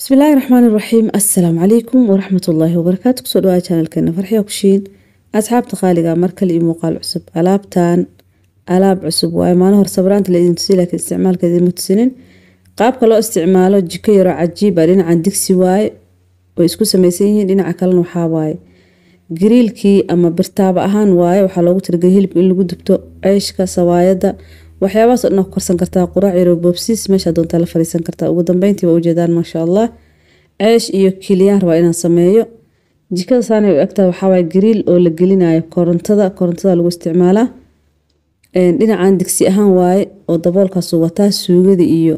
bismillaahi raxmaan iraxiim assalaamu calaykum waraxmat ullaahi wabarakaatu kusoo dhawaada janalkeena farxiya kushiin asxaabta qaaliga mar kale iyo muuqaal cusub alaabtan alaab cusub waaye maalin hor sabraanta laidin tusiy laakiin isticmaalkeeda ma tusinin qaabka loo isticmaalo jiko yaroo cajiiba dhinacan digsi waaye way isku samaysan yihiin dhinaca kalena waxaa waaye gariilkii ama birtaaba ahaan waaye waxaa loogu tiragay hilibka in lagu dubto ceyshka sawaayadda waxyaabahaas o dhan ku karsan kartaa quraac yaro boobsiis meeshaa doontaa la fadhiisan kartaa ugu dambeyntii waa ujeedaan maasha allah ceesh iyo kiliyaan rabaa inaan sameeyo jikada saanay u egtaha waxaawaay gariil oo la gelinayo korontada korontada lagu isticmaalaa dhinacan digsi ahaan waaye oo daboolkaasu wataa suugada iyo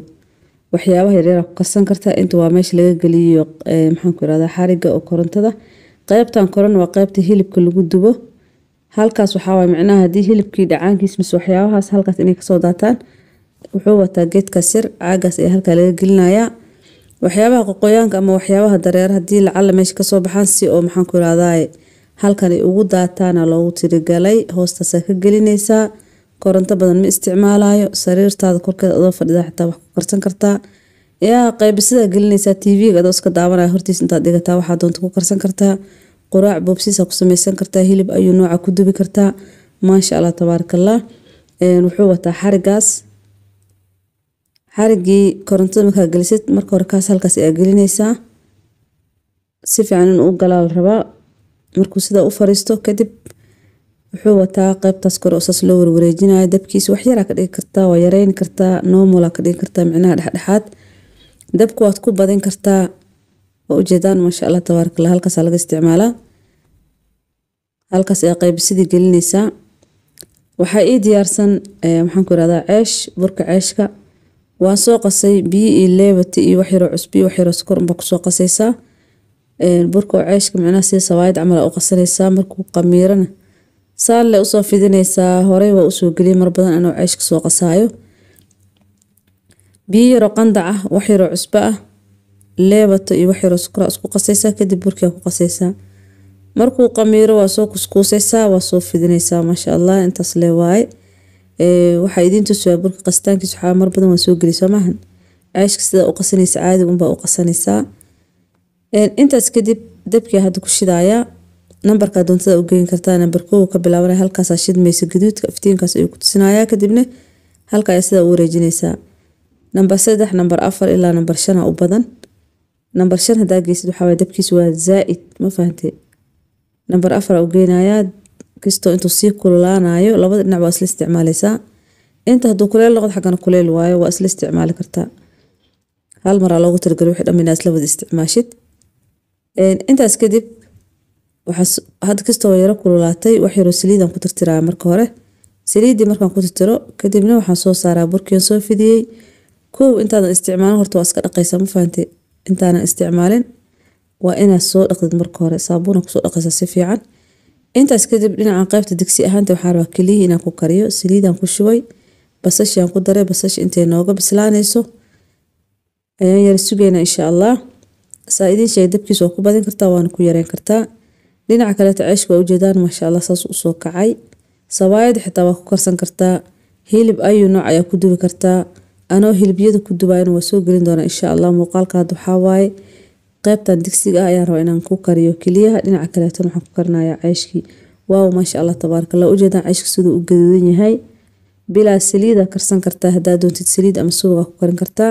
waxyaabaha yaryara ku karsan kartaa inta waa meesha laga geliyo maxaanku irahdaa xariga oo korontada qeybtan koran waa qeybta hilibka lagu dubo halkaas waxaawaay micnaha haddii hilibkii dhacaankiis mise waxyaabahaas halkaas inay kasoo daataan wuxuu wataa geedkaas yar caagaas ayaa halkaa laga gelinayaa waxyaabaha qoqoyaanka ama waxyaabaha dareera haddii lacalla meesha kasoo baxaan si oo maxaanku irahdaye halkan ay ugu daataana loogu tirigalay hoostaasaa ka gelinaysaa koronto badan ma isticmaalayo sariirtaada korkeeda adoo fadhidaa xitaa wax ku karsan kartaa yaa qaybisidaa gelinaysaa tv-ga adoo iska daawanaya hortiis intaad dhigataa waxaa doonta ku karsan kartaa quraac boobsiisa ku sameysan kartaa hilib ayuu nooca ku dubi kartaa maasha allah tabaarakallah wuxuu wataa xarigaas xarigii korontada markaa gelisid marka hore kaas halkaas ayaa gelinaysaa si fiican inuu u galaa rabaa markuu sidaa u fariisto kadib wuxuu wataa qeybtaas kore oo saas loo warwareejinayo dabkiisa wax yaraa ka dhigi kartaa waa yareyni kartaa noomala ka dhigi kartaa micnaha dhexdhexaad dabku waad ku badin kartaa waa ujeedaan maasha allah tabaarkala halkaasaa laga isticmaalaa halkaas ayaa qaybisidii gelinaysaa waxaa ii diyaarsan maxaan ku irahdaa ceesh burka ceeshka waan soo qasay biyo iyo leebati iyo waxyaroo cusbi iyo waxyaroo sokor unbaa kusoo qasaysaa burka ceeshka micnaha sida sawaayad camal aa u qasanaysaa markuu qamiirana saan usoo fidinaysaa horey waa usoo geliyay mar badan anoo ceeshka soo qasaayo biyo yaroo qandac ah wax yaroo cusbo ah leebato iyo wax yaroo sukura isku qasaysaa kadib burkiaa ku qasaysaa markuu qamiiro waa soo kuskuusaysaa waa soo fidinaysaa maasha allah intaas lee waaye waxaa idiin tusuyaa burka qasitaankiisa waxaa mar badan waa soo geliysaa maahan ceeshka sidaa u qasanaysa caadiga unbaa u qasanaysaa intaas kadib dabkii hadda ku shidaayaa nambarkaa doontada u geyn kartaa nambar kow ka bilaabanaya halkaasaa shidmaysa gaduudka iftiinkaas ayuu ku tusinayaa kadibna halka ayaa sidaa u wareejinaysaa nambar saddex nambar afar ilaa nambar shanaa u badan namber shan hadaa geysid waxawa dabkiis waa zaaid ma fahamte namber afar geynayaa kastoo intuu sii kululaanayo labada dhinac waa isla isticmaaleysaa inta haduu kuleel noqd xaggana kuleel waayo waa isla isticmaali kartaa hal maraa loogu talgala wixii dhammi inaa isla wada isticmaashid intaas kadib had kastoo yaro kululaatay wax yaroo saliidan ku tirtiraya marka hore saliiddii markaan ku tirtiro kadibna waxaan soo saaraa burkian soo fidiyey kow intaadan isticmaalin horta waa iska dhaqaysaa ma fahante intaana isticmaalin waa inaad soo dhaqdid marka hore saabuna kusoo dhaqaysa si fiican intaas kadib dhinaca qaybta digsi ahaanta waxaa rabaa keliyihii inaan ku kariyo saliidaan ku shubay basashiaan ku daray basash intay nooga bislaanayso ayaan yara sugeynaa insha allah saa idiin sheegay dabkiis waa ku badin kartaa waana ku yareyn kartaa dhinaca kaleeta ceeshka waa ujeedaan maasha allah saas usoo kacay sabaayada xitaa waa ku karsan kartaa hilib ayu nooc ayaa ku dubi kartaa anoo hilibyada ku dubayan waa soo gelin doonaa insha allah muuqaalkaad waxaawaaye waxaa qaybtan digsiga ah ayaan rabaa inaan ku kariyo keliyaha dhinaca kaleetan waxaan ku karinayaa ceyshkii waaw maasha allah tabaarakallah ujeedaan ceyshka siduu u gaduudan yahay bilaa saliida karsan kartaa haddaa doontid saliid ama suugaa ku karin kartaa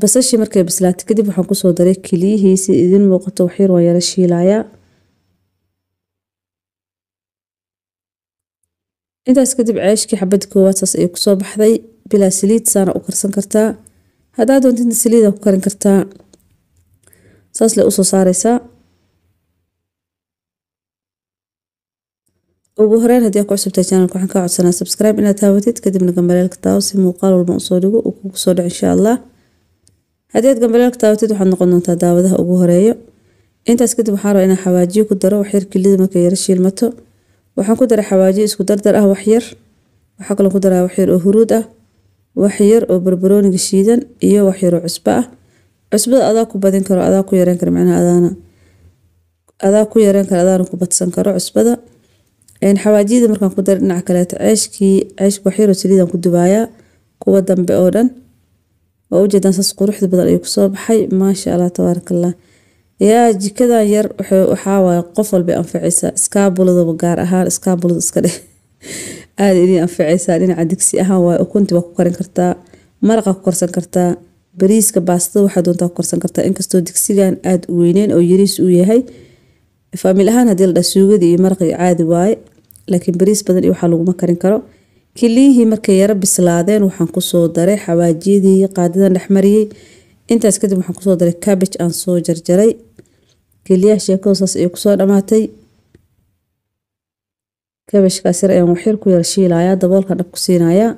basashii markay bislaatay kadib waxaan kusoo daray keliyihii si idin muuqato waxyar waan yaro shiilayaa intaas kadib ceeshkii xabad koowaad saas ay kusoo baxday bilaa saliid saana u karsan kartaa hadaa doontidna saliida ku karin kartaa saas le usoo saareysaa ugu horeyn haddii ku cusubtahay channelka waxaan kaa codsanaa subscribe inaad taawatid kadibna gambaleelka taawo si muuqaal walba usoo dhigo uu kugu soo dhaco insha allah haddii aad gambaleelka taawatid waxaad noqon doontaa daawadaha ugu horeeyo intaas kadib waxaan rabaa inaan xawaajiyo ku daro wax yar kilida markay yara shiilmato waxaan ku daray xawaaji isku dardar ah waxyar waxaa kaloo ku daraa waxyar oo huruud ah waxyar oo barbarooniga shiidan iyo waxyar oo cusbo ah cusbada adaa ku badin karo adaa ku yareen karo macnaha adaana adaa ku yareen karo adaana ku badsan karo cusbada xawaajiyada markaan ku daray dhinaca kaleeto ceeshkii ceeshka waxyar oo ku dubaayaa kuwa dambe oo dhan waa ujeedaan saas quruxda badan ayuu kusoo baxay maasha allah tabaarakallah yaa jikadan yar waxaawaay qof walba anfacaysaa iskaabuladaba gaar ahaan iskaabulada iska dheh aada inay anfacaysaa dhinaca digsi ahaan waay ukunti baa ku karin kartaa maraqa ku korsan kartaa bariiska baastada waxaa doontaa ku korsan kartaa inkastoo digsigan aada u weyneyn oo yariis uu yahay faamil ahaan haddii la dhaa suugadii iyo maraqii caadi waaye laakiin bariis badan iyo waxaa laguma karin karo kiliyihii markay yaro bislaadeen waxaan kusoo daray xawaajiyadii qaadadan dhexmariyey intaas kadib waxaan kusoo daray cabbage aan soo jarjaray keliyaha sheekada saas ayay kusoo dhamaatay kabashkaas yar ayaan waxyar ku yar shiilayaa daboolka dhab ku siinayaa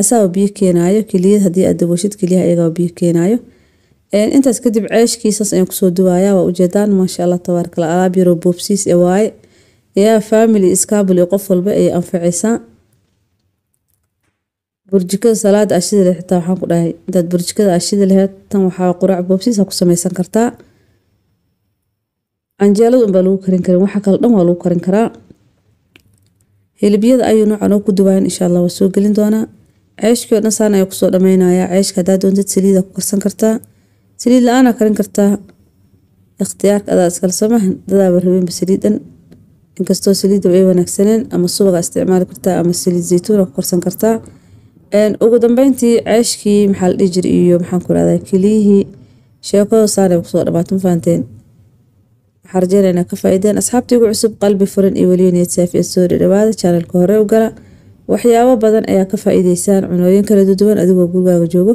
asaaba biyo keenaayo keliya haddii aad daboshid keliyaha ayagaa biyo keenaayo intaas kadib ceeshkiisaas ayaan kusoo duwaayaa waa ujeedaan maasha allah tabaarkala alaab yaroo boobsiis ee ah waaye yaa family iskaabul qof walba ayay anfacaysaa burjikada salaada ashida leh xitaa waxaan ku dhahay intaad burjikada ashida leheed tan waxaa quraac boobsiisa ku samaysan kartaa canjeelada unbaa lagu karin karin waxa kale dhan waa lagu karin karaa hilibyada ayuu noocan oo ku duwaan insha allah waa soo gelin doonaa ceeshkii oo dhan saan ayaa kusoo dhameynayaa ceeshka haddaa doontad saliida ku karsan kartaa saliid la-aanaa karin kartaa ikhtiyaarka adaa iskala dadaaba rabeenba saliidan inkastoo saliidaba ay wanaagsaneen ama subaga isticmaali kartaa ama saliid zaytuuna ku karsan kartaa ugu dambeyntii ceeshkii maxaa dhihi jira iyo maxaanku irahdaa keliyihii sheekada saanay kusoo dhamaata mafahanteen waxaa rajeynaynaa ka faa'iideen asxaabtii ugu cusub qalbi furan iyo weliya niyad saafi ee soo dhadhawaada janalka hore u gala waxyaabo badan ayaa ka faa'iideysaan cunooyin kala duduwan adigoo gurigaaga joogo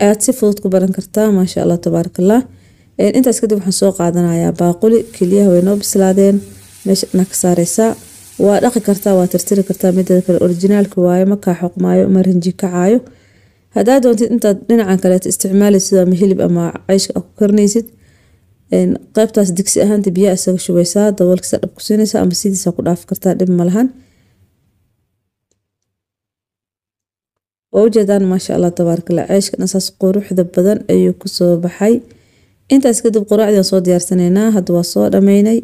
ayaad si fudud ku baran kartaa maasha allah tabaarakallah intaas kadib waxaan soo qaadanayaa baaquli keliyaha way noo bislaadeen meesha saareysaa waa dhaqi kartaa waa tirtiri kartaa mideeda kale orijinaalka waaye makaa xoqmaayo ma rinji kacaayo hadaa doontid intaad dhinacan kaleeto isticmaali sidaama hilib ama ceyshka a ku karinaysid qeybtaas digsi ahaanta biyaa isaga shubaysaa daboolkiisa dhab ku siinaysaa ama sidiisa ku dhaafi kartaa dhib malahan waa ujeedaan maasha allah tabaarkala ceyshka dhansaas quruxda badan ayuu kusoo baxay intaas kadib quraacdiaan soo diyaarsanaynaa hadda waa soo dhameynay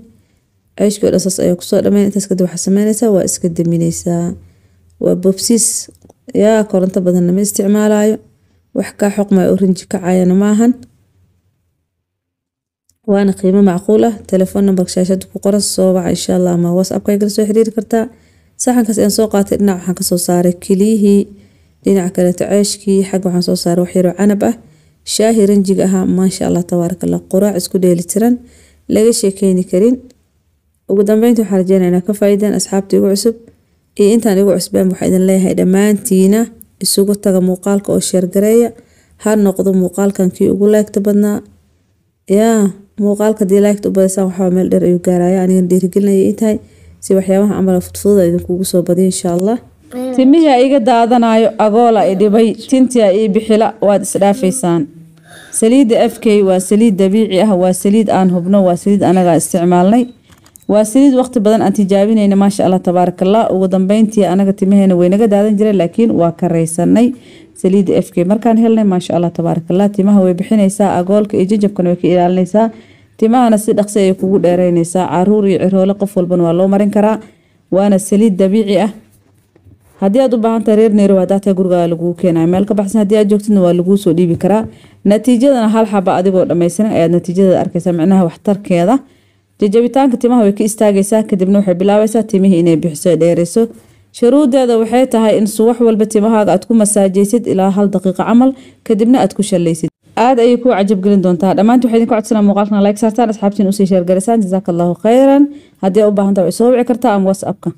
ceyshkii o dhan saas ayaa kusoo dhameen intaas kadib waxaa sameyneysaa waa iska damineysaa waa bobsiis yaa koronto badan lama isticmaalayo wax kaa xoqmay oranji kacayana maahan waana qiimo macquul ah telefoon nambarka shaashada ku qoran soo insha allah ama whatsappka soo xiriiri kartaa saxankaas aan soo qaatay dhinac waxaan kasoo saaray kiliyihii dhinaca kaleeto ceeshkii xag waxaan soo saaray waxyaroo canab ah shaahi ranjiga ahaa maasha allah tabaaraka quraac isku dheeli tiran laga sheekeyni karin ugu dambeyntii waxaan rajeynaynaa ka faa'iideen asxaabta igu cusub iyo intaan igu cusbeen waxaa idin leeyahay dhammaantiina isugu taga muuqaalka oo sheergareeya ha noqdo muuqaalkan kii ugu laagta badnaa yaa muuqaalka dii laagta u badaysan waxaa meel dheer ayuu gaaraya anigan dhiirigelinaya i si waxyaabaha camala fudfududa idinkugu soo badiya insha allah timiyaa iga daadanayo agoola i dhibay tintiya ii bixila waad isdhaafaysaan saliidda afkey waa saliid dabiici ah waa saliid aan hubno waa saliid anagaa isticmaalnay waa saliid waqti badan aan tijaabinayna maasha allah tabaarakallah ugu dambeyntii anaga timaheena waynaga daadan jireen laakiin waa karaysanay saliidda f k markaan helnay maasha allah tabaarakallah timaha way bixinaysaa agoolka iyo jajabkana way ka ilaalinaysaa timahana si dhaqsi ayay kugu dheeraynaysaa caruur iyo ciroole qof walbana waa loo marin karaa waana saliid dabiici ah haddii aad u baahantaha reer neerow hadaataa gurigaa laguu keenayo meel ka baxsan haddii aad joogtidna waa laguu soo dhiibi karaa natiijadana hal xaba adigoo dhammaysanan ayaad natiijadaeda arkaysaa micnaha waxtarkeeda jajabitaanka timaha way ka istaagaysaa kadibna waxay bilaabaysaa timihii inay bixiso dheerayso shuruudeeda waxay tahay in subax walba timahaaga aad ku masaajaysid ilaa hal daqiiqa camal kadibna aad ku shallaysid aad ayay ku cajabgelin doontaa dhammaanti waxaa idinka codsanaa muuqaalkan like saartaan asxaabtiin usii sheergarisaan jasaaka allahu khayran haddii a u baahan way soo wici kartaa ama whatsappka